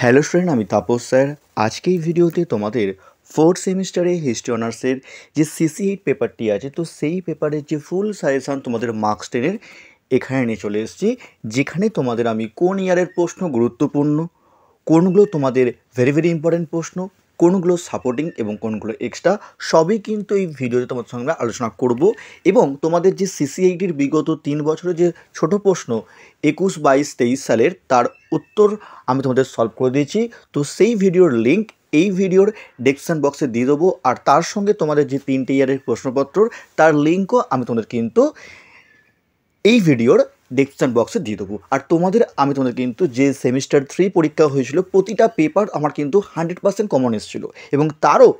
hello student আমি Tapas sir আজকে এই ভিডিওতে তোমাদের ফোর্থ সেমিস্টারে হিস্ট্রি অনার্সের যে সিসি এইট পেপারটি আছে তো সেই পেপারের যে ফুল সাজেশান তোমাদের মার্কস টেনের এখানে নিয়ে চলে এসেছি যেখানে তোমাদের আমি কোন ইয়ারের প্রশ্ন গুরুত্বপূর্ণ কোনগুলো তোমাদের ভেরি ভেরি ইম্পর্ট্যান্ট প্রশ্ন কোনগুলো সাপোর্টিং এবং কোনগুলো এক্সট্রা সবই কিন্তু এই ভিডিওতে তোমাদের সঙ্গে আলোচনা করব এবং তোমাদের যে সিসিআইটির বিগত তিন বছরের যে ছোট প্রশ্ন একুশ বাইশ তেইশ সালের তার উত্তর আমি তোমাদের সলভ করে দিয়েছি তো সেই ভিডিওর লিঙ্ক এই ভিডিওর ডেসক্রিপশান বক্সে দিয়ে দেবো আর তার সঙ্গে তোমাদের যে তিনটে ইয়ারের প্রশ্নপত্র তার লিঙ্কও আমি তোমাদের কিন্তু এই ভিডিওর ডেসক্রিপশান বক্সে দিয়ে দেবো আর তোমাদের আমি তোমাদের কিন্তু যে সেমিস্টার থ্রি পরীক্ষা হয়েছিল প্রতিটা পেপার আমার কিন্তু হান্ড্রেড পার্সেন্ট কমন এসেছিল এবং তারও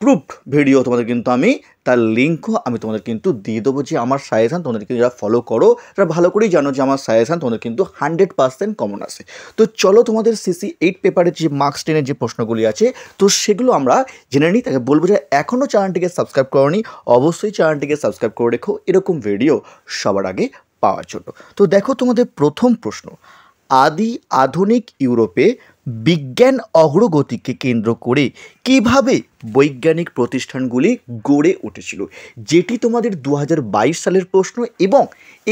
প্রুফড ভিডিও তোমাদের কিন্তু আমি তার লিঙ্কও আমি তোমাদের কিন্তু দিয়ে দেবো যে আমার সাজেশান তোমাদেরকে যারা ফলো করো তারা ভালো করেই জানো যে আমার সাজেশান তোমাদের কিন্তু হান্ড্রেড পার্সেন্ট কমন আসে তো চলো তোমাদের সিসি এইট পেপারের যে মার্কস টেনের যে প্রশ্নগুলি আছে তো সেগুলো আমরা জেনে নিই তাকে বলবো যে এখনও চ্যানেলটিকে সাবস্ক্রাইব করো অবশ্যই চ্যানেলটিকে সাবস্ক্রাইব করে রেখো এরকম ভিডিও সবার আগে পাওয়ার জন্য তো দেখো তোমাদের প্রথম প্রশ্ন আদি আধুনিক ইউরোপে বিজ্ঞান অগ্রগতিকে কেন্দ্র করে কিভাবে বৈজ্ঞানিক প্রতিষ্ঠানগুলি গড়ে উঠেছিল যেটি তোমাদের দু সালের প্রশ্ন এবং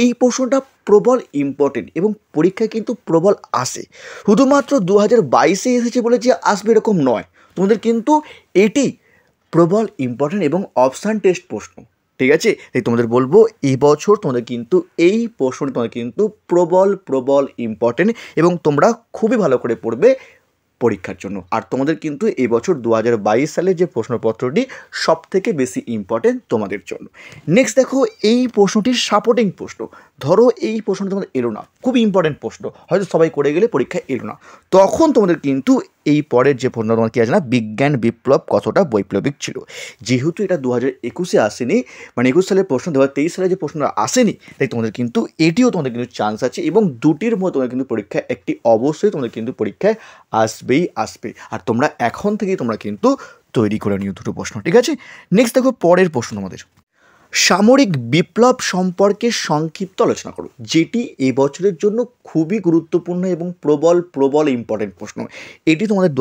এই প্রশ্নটা প্রবল ইম্পর্টেন্ট এবং পরীক্ষায় কিন্তু প্রবল আসে শুধুমাত্র দু হাজার বাইশে এসেছে বলে যে আসবে এরকম নয় তোমাদের কিন্তু এটি প্রবল ইম্পর্টেন্ট এবং অপশান টেস্ট প্রশ্ন ঠিক আছে তাই তোমাদের বলবো এবছর তোমাদের কিন্তু এই প্রশ্নটি তোমাদের কিন্তু প্রবল প্রবল ইম্পর্টেন্ট এবং তোমরা খুবই ভালো করে পড়বে পরীক্ষার জন্য আর তোমাদের কিন্তু এবছর দু হাজার বাইশ সালে যে প্রশ্নপত্রটি সব থেকে বেশি ইম্পর্টেন্ট তোমাদের জন্য নেক্সট দেখো এই প্রশ্নটির সাপোর্টিং প্রশ্ন ধরো এই প্রশ্নটি তোমাদের এলো না খুব ইম্পর্টেন্ট প্রশ্ন হয়তো সবাই করে গেলে পরীক্ষা এলো না তখন তোমাদের কিন্তু এই পরের যে পণ্য তোমার কী আছে না বিজ্ঞান বিপ্লব কতটা বৈপ্লবিক ছিল যেহেতু এটা দু হাজার একুশে আসেনি মানে একুশ সালের প্রশ্ন দু হাজার তেইশ সালে যে প্রশ্নটা আসেনি তাই তোমাদের কিন্তু এটিও তোমাদের কিন্তু চান্স আছে এবং দুটির মধ্যে তোমাদের কিন্তু পরীক্ষায় একটি অবশ্যই তোমাদের কিন্তু পরীক্ষায় আসবেই আসবে আর তোমরা এখন থেকেই তোমরা কিন্তু তৈরি করে নিও দুটো প্রশ্ন ঠিক আছে নেক্সট দেখো পরের প্রশ্ন আমাদের সামরিক বিপ্লব সম্পর্কে সংক্ষিপ্ত আলোচনা করো যেটি এবছরের জন্য খুবই গুরুত্বপূর্ণ এবং প্রবল প্রবল ইম্পর্টেন্ট প্রশ্ন এটি তোমাদের দু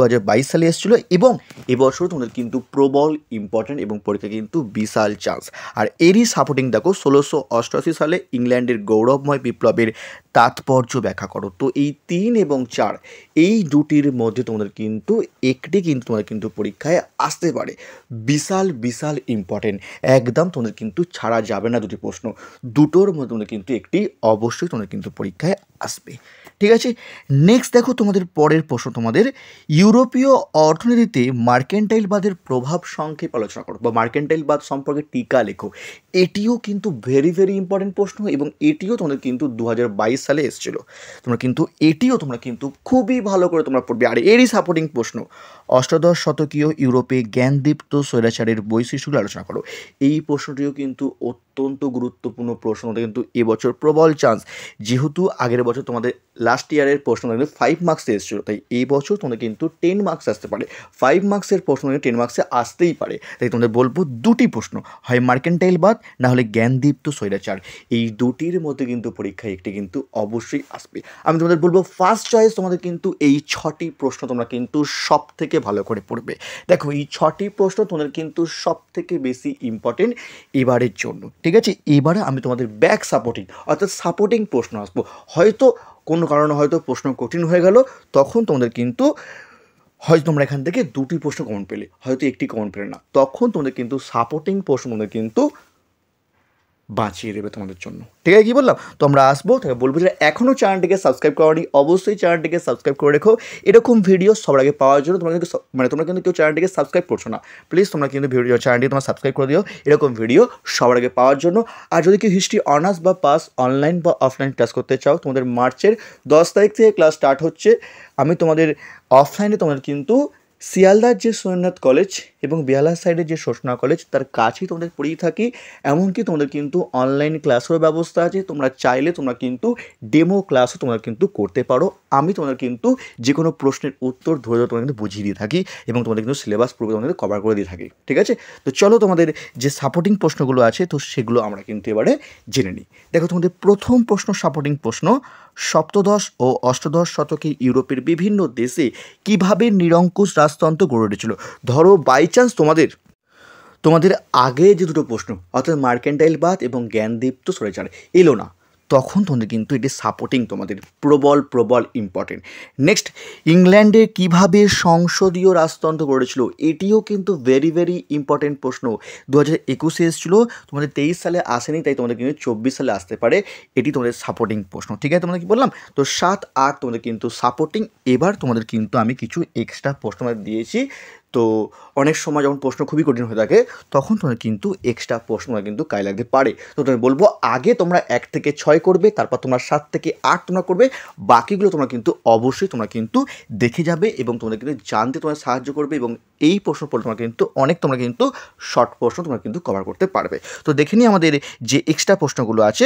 সালে এসেছিল এবং এবছর তোমাদের কিন্তু প্রবল ইম্পর্টেন্ট এবং পরীক্ষা কিন্তু বিশাল চান্স আর এরই সাপোর্টিং দেখো ষোলোশো অষ্টআশি সালে ইংল্যান্ডের গৌরবময় বিপ্লবের তাৎপর্য ব্যাখ্যা করো তো এই তিন এবং চার এই দুটির মধ্যে তোমাদের কিন্তু একটি কিন্তু তোমাদের কিন্তু পরীক্ষায় আসতে পারে বিশাল বিশাল ইম্পর্টেন্ট একদম তোমাদের কিন্তু ছাড়া যাবে না দুটি প্রশ্ন দুটোর মধ্যে তোমাদের কিন্তু একটি অবশ্যই তোমাদের কিন্তু পরীক্ষায় আসবে ঠিক আছে নেক্সট দেখো তোমাদের পরের প্রশ্ন তোমাদের ইউরোপীয় অর্থনীতিতে মার্কেন্টাইলবাদের প্রভাব সংক্ষেপ আলোচনা করো বা মার্কেন্টাইলবাদ সম্পর্কে টিকা লেখো এটিও কিন্তু ভেরি ভেরি ইম্পর্টেন্ট প্রশ্ন এবং এটিও তোমাদের কিন্তু দু সালে এসেছিলো তোমরা কিন্তু এটিও তোমরা কিন্তু খুবই ভালো করে তোমরা পড়বে আর এরই সাপোর্টিং প্রশ্ন অষ্টাদশ শতকীয় ইউরোপে জ্ঞানদীপ্ত স্বৈরাচারের বৈশিষ্ট্যগুলো আলোচনা করো এই প্রশ্নটিও কিন্তু অত্যন্ত গুরুত্বপূর্ণ প্রশ্নটা কিন্তু এবছর প্রবল চান্স যেহেতু আগের বছর তোমাদের লাস্ট ইয়ারের প্রশ্ন কিন্তু ফাইভ মার্কসে এসেছিলো তাই এই বছর তোমাদের কিন্তু টেন মার্কস আসতে পারে ফাইভ মার্কসের প্রশ্ন কিন্তু টেন মার্কসে আসতেই পারে তাই তোমাদের বলবো দুটি প্রশ্ন হয় মার্কেন্টাইল বাদ না হলে জ্ঞানদীপ্ত স্বৈরাচার এই দুটির মধ্যে কিন্তু পরীক্ষায় একটি কিন্তু অবশ্যই আসবে আমি তোমাদের বলবো ফার্স্ট চয়েস তোমাদের কিন্তু এই ছটি প্রশ্ন তোমরা কিন্তু সব থেকে ভালো করে পড়বে দেখো এই ছটি প্রশ্ন তোমাদের কিন্তু সব থেকে বেশি ইম্পর্টেন্ট এবারের জন্য ঠিক আছে এবারে আমি তোমাদের ব্যাক সাপোর্টিং অর্থাৎ সাপোর্টিং প্রশ্ন আসবো হয়তো কোনো কারণে হয়তো প্রশ্ন কঠিন হয়ে গেল তখন তোমাদের কিন্তু হয়তো তোমরা এখান থেকে দুটি প্রশ্ন কমন পেলে হয়তো একটি কমন পেলে না তখন তোমাদের কিন্তু সাপোর্টিং প্রশ্ন তোমাদের কিন্তু বাঁচিয়ে দেবে তোমাদের জন্য ঠিক আছে কী বললাম তো আমরা আসবো তাকে বলবো যে এখনও চ্যানেলটিকে সাবস্ক্রাইব করানি অবশ্যই চ্যানেলটিকে সাবস্ক্রাইব করে রেখো এরকম ভিডিও সবার আগে পাওয়ার জন্য তোমরা কিন্তু মানে তোমরা কিন্তু কেউ চ্যানেলটিকে সাবস্ক্রাইব করছো না প্লিজ তোমরা কিন্তু ভিডিও চ্যানেলটি তোমার সাবস্ক্রাইব করে দিও এরকম ভিডিও সবার আগে পাওয়ার জন্য আর যদি কেউ হিস্ট্রি অনার্স বা পাস অনলাইন বা অফলাইন ক্লাস করতে চাও তোমাদের মার্চের দশ তারিখ থেকে ক্লাস স্টার্ট হচ্ছে আমি তোমাদের অফলাইনে তোমাদের কিন্তু শিয়ালদার যে সৈন্যনাথ কলেজ এবং বেহালার সাইডের যে সোষনা কলেজ তার কাছেই তোমাদের পড়িয়ে থাকি এমনকি তোমাদের কিন্তু অনলাইন ক্লাসেরও ব্যবস্থা আছে তোমরা চাইলে তোমরা কিন্তু ডেমো ক্লাসও তোমরা কিন্তু করতে পারো আমি তোমাদের কিন্তু যে কোনো প্রশ্নের উত্তর ধরে ধরে তোমাদের কিন্তু বুঝিয়ে দিয়ে থাকি এবং তোমাদের কিন্তু সিলেবাস পুরো তোমাদের কভার করে দিয়ে থাকি ঠিক আছে তো চলো তোমাদের যে সাপোর্টিং প্রশ্নগুলো আছে তো সেগুলো আমরা কিন্তু এবারে জেনে নিই দেখো তোমাদের প্রথম প্রশ্ন সাপোর্টিং প্রশ্ন সপ্তদশ ও অষ্টদশ শতকে ইউরোপের বিভিন্ন দেশে কিভাবে নিরঙ্কুশ রাজতন্ত্র গড়ে উঠেছিল ধরো বাই চান্স তোমাদের তোমাদের আগে যে দুটো প্রশ্ন অর্থাৎ মার্কেন্টাইল বাদ এবং জ্ঞানদীপ্ত সরেচার এলো না তখন তোমাদের কিন্তু এটি সাপোর্টিং তোমাদের প্রবল প্রবল ইম্পর্টেন্ট নেক্সট ইংল্যান্ডে কিভাবে সংসদীয় রাজতন্ত্র করেছিল এটিও কিন্তু ভেরি ভেরি ইম্পর্টেন্ট প্রশ্ন দু হাজার একুশে এসেছিল তোমাদের তেইশ সালে আসেনি তাই তোমাদের কিন্তু চব্বিশ সালে আসতে পারে এটি তোমাদের সাপোর্টিং প্রশ্ন ঠিক আছে তোমাদের কি বললাম তো সাত আট তোমাদের কিন্তু সাপোর্টিং এবার তোমাদের কিন্তু আমি কিছু এক্সট্রা প্রশ্ন দিয়েছি তো অনেক সময় যখন প্রশ্ন খুবই কঠিন হয়ে থাকে তখন তোমার কিন্তু এক্সট্রা প্রশ্ন কিন্তু কাজে লাগতে পারে তো তোমার বলবো আগে তোমরা এক থেকে ছয় করবে তারপর তোমরা সাত থেকে আট তোমরা করবে বাকিগুলো তোমরা কিন্তু অবশ্যই তোমরা কিন্তু দেখে যাবে এবং তোমাদের কিন্তু জানতে তোমার সাহায্য করবে এবং এই প্রশ্ন পড়ে তোমরা কিন্তু অনেক তোমরা কিন্তু শর্ট প্রশ্ন তোমরা কিন্তু কভার করতে পারবে তো দেখে নিই আমাদের যে এক্সট্রা প্রশ্নগুলো আছে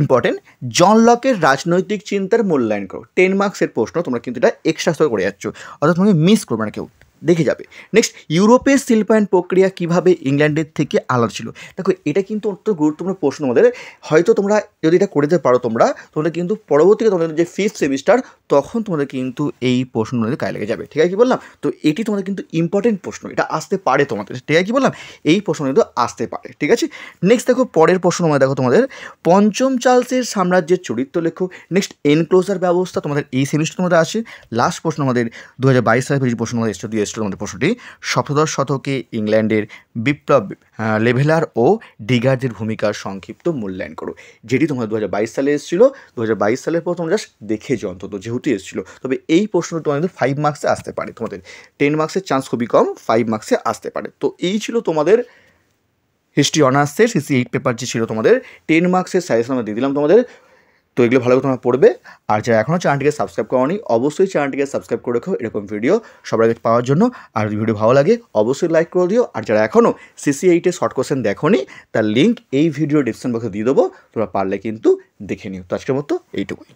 ইম্পর্টেন্ট জন লকের রাজনৈতিক চিন্তার মূল্যায়ন করো টেন মার্কসের প্রশ্ন তোমরা কিন্তু এটা এক্সট্রা করে যাচ্ছ অর্থাৎ তোমাকে মিস করবে না কেউ দেখে যাবে নেক্সট ইউরোপের শিল্পায়ন প্রক্রিয়া কিভাবে ইংল্যান্ডের থেকে আলাদা ছিল দেখো এটা কিন্তু অত্যন্ত গুরুত্বপূর্ণ প্রশ্ন আমাদের হয়তো তোমরা যদি এটা করে দিতে পারো তোমরা তোমরা কিন্তু পরবর্তীতে তোমাদের যে ফিফথ সেমিস্টার তখন তোমাদের কিন্তু এই প্রশ্ন আমাদের কাজে লেগে যাবে ঠিক আছে কি বললাম তো এটি তোমাদের কিন্তু ইম্পর্টেন্ট প্রশ্ন এটা আসতে পারে তোমাদের ঠিক আছে কি বললাম এই প্রশ্ন কিন্তু আসতে পারে ঠিক আছে নেক্সট দেখো পরের প্রশ্ন আমাদের দেখো তোমাদের পঞ্চম চার্লসের সাম্রাজ্যের চরিত্র লেখো নেক্সট এনক্লোজার ব্যবস্থা তোমাদের এই সেমিস্টার তোমাদের আছে লাস্ট প্রশ্ন আমাদের দু হাজার বাইশ সালে প্রশ্ন আমাদের এসে দিয়ে এসেছিল আমাদের প্রশ্নটি সপ্তদশ শতকে ইংল্যান্ডের বিপ্লব লেভেলার ও ডিগারদের ভূমিকার সংক্ষিপ্ত মূল্যায়ন করো যেটি তোমাদের দু সালে এসেছিল দু সালের পর তোমরা জাস্ট দেখে যে অন্তত যেহেতু এসেছিলো তবে এই প্রশ্নটা তোমাদের ফাইভ মার্কসে আসতে পারে তোমাদের টেন মার্কসের চান্স খুবই কম ফাইভ মার্কসে আসতে পারে তো এই ছিল তোমাদের হিস্ট্রি অনার্সের সিসি এইট পেপার যে ছিল তোমাদের টেন মার্কসের সাজেশন আমরা দিয়ে দিলাম তোমাদের তো এগুলো ভালো করে তোমরা পড়বে আর যারা এখনও চ্যানেলটিকে সাবস্ক্রাইব নি অবশ্যই চ্যানেলটিকে সাবস্ক্রাইব করে রেখো এরকম ভিডিও সবার আগে পাওয়ার জন্য আর ভিডিও ভালো লাগে অবশ্যই লাইক করে দিও আর যারা এখনও সিসি এইটে শর্ট দেখো দেখোনি তার লিঙ্ক এই ভিডিও ডিসক্রিপশন বক্সে দিয়ে দেবো তোমরা পারলে কিন্তু দেখে নিও তো আজকের মতো এইটুকুই